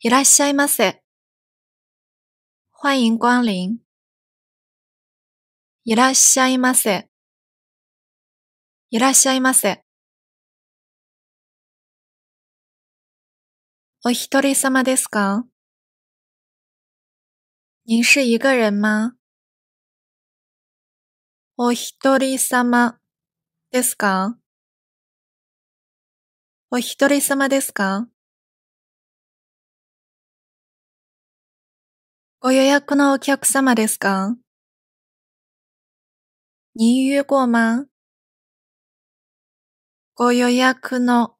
いらっしゃいませ。欢迎光臨。いらっしゃいませ。いらっしゃいませ。お一人様ですか您是一个人吗お一人様ですかお一人様ですかご予約のお客様ですか您约过吗ご予約の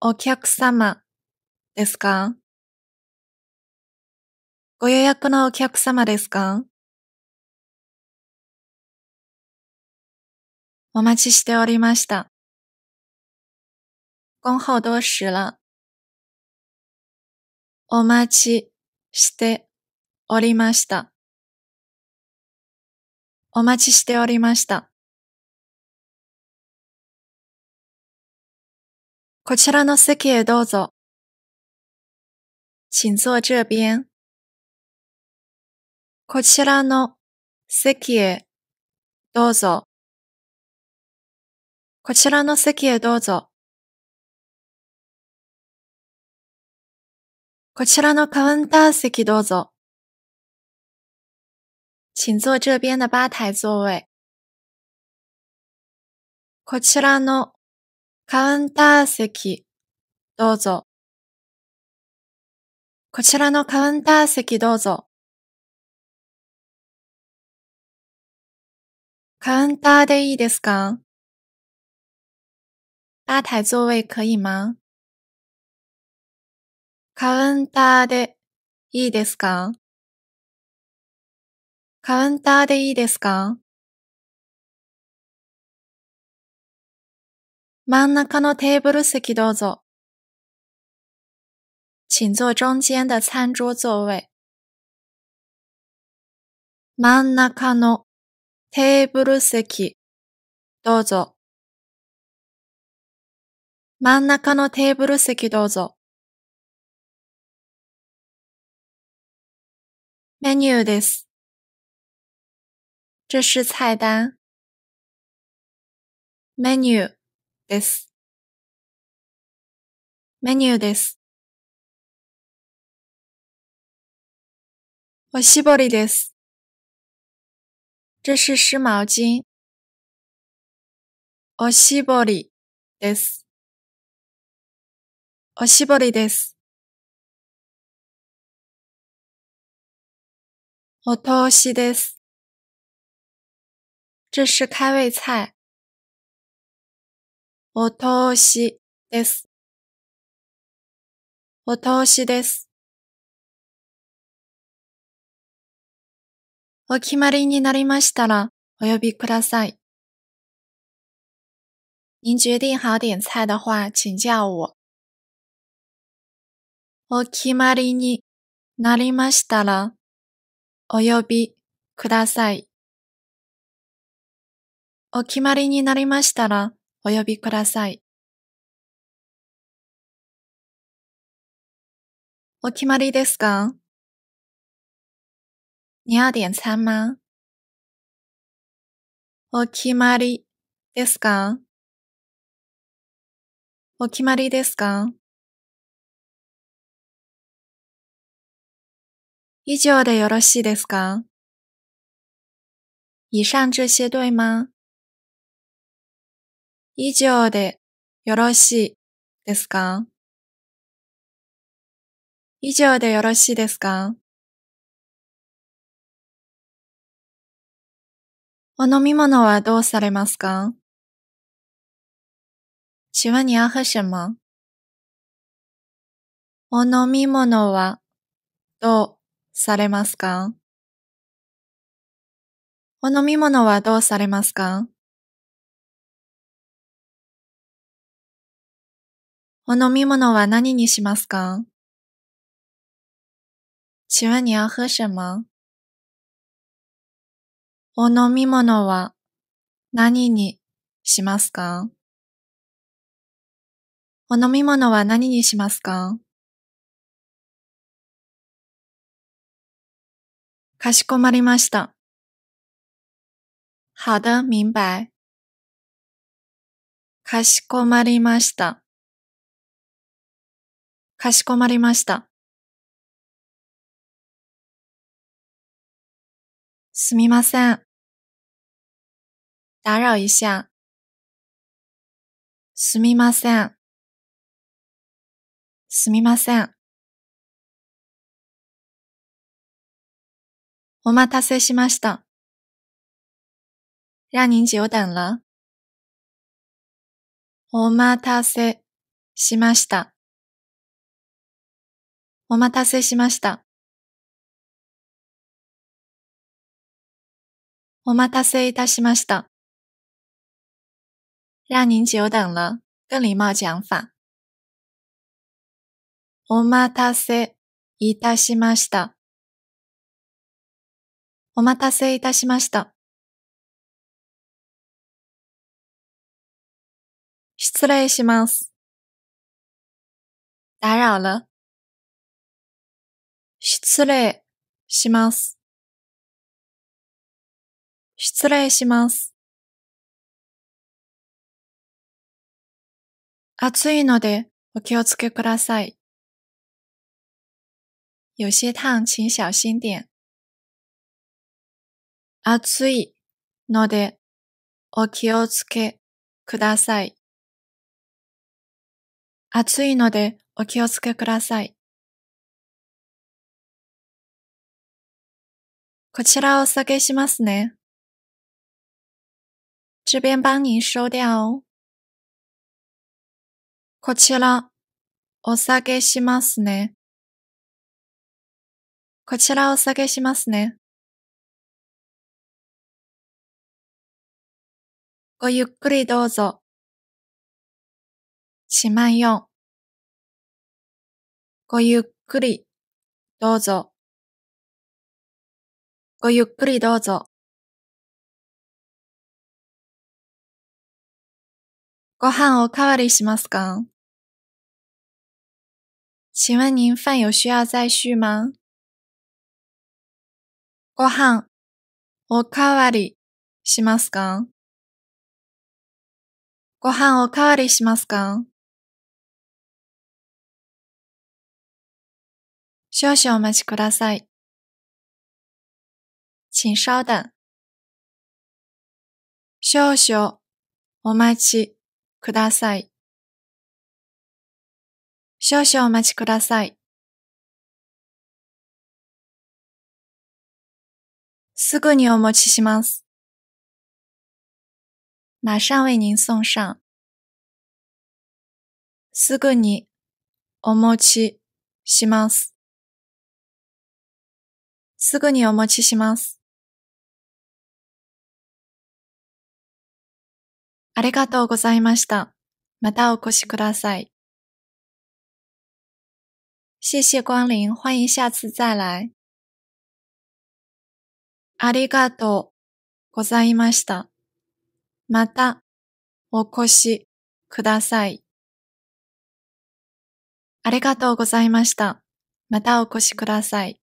お客様ですかご予約のお客様ですかお待ちしておりました。恭候多时了。お待ちしておりました。お待ちしておりました。こちらの席へどうぞ。请坐这边。こちらの席へどうぞ。こちらの席へどうぞ。こちらのカウンター席どうぞ。请坐这边的吧台座位。こちらのカウンター席、どうぞ。こちらのカウンター席どうぞ。カウンターでいいですか吧台座位可以吗カウンターでいいですかカウンターでいいですか真ん中のテーブル席どうぞ。请坐中间的餐桌座位。真ん中のテーブル席どうぞ。真ん中のテーブル席どうぞ。メニューです。这是菜单。メニューです。メニューです。おしぼりです。这是湿毛巾。おしぼりです。おしぼりです。お通しです。这是开胃菜。お通しです。お通しです。お決まりになりましたら、お呼びください。您决定好点菜的话，请叫我。お決まりになりましたら、お呼びください。お決まりになりましたらお呼びください。お決まりですか你要点餐吗お決まりですかお決まりですか以上でよろしいですか以上这些对吗以上でよろしいですか以上でよろしいですかお飲み物はどうされますか请问你要喝什么お飲み物はどうされますかお飲み物はどうされますかお飲み物は何にしますか请问你要喝什么お飲み物は何にしますかお飲み物は何にしますかかしこまりました。好的、明白。かしこまりました。かしこまりました。すみません。打扰一下。すみません。すみません。お待たせしました。让您久等了。お待たせしました。お待たせしました。お待たせいたしました。让您久等了。更礼貌讲法。お待たせいたしました。お待たせいたしました。失礼します。打扰了。失礼します。失礼します。暑いのでお気をつけください。有些烫，请小心点。暑いのでお気をつけください。暑いのでお気をつけください。こちらお下げしますね。这边帮您收掉こちらお下げしますね。ごゆっくりどうぞ。しまんよ。ごゆっくりどうぞ。ごゆっくりどうぞ。ご飯おかわりしますか请问您饭有需要再续吗ご飯おかわりしますかご飯おかわりしますか少々お待ちください。请稍等。少々お待ちください。少々お待ちください。すぐにお持ちします。马上为您送上。すぐにお持ちします。すぐにお持ちします。ありがとうございました。またお越しください。谢谢光临，欢迎下次再来。ありがとうございました。またお越しください。ありがとうございました。またお越しください。